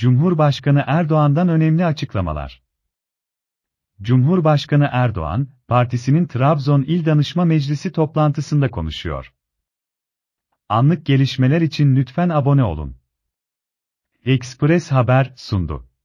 Cumhurbaşkanı Erdoğan'dan önemli açıklamalar. Cumhurbaşkanı Erdoğan, partisinin Trabzon İl Danışma Meclisi toplantısında konuşuyor. Anlık gelişmeler için lütfen abone olun. Express Haber sundu.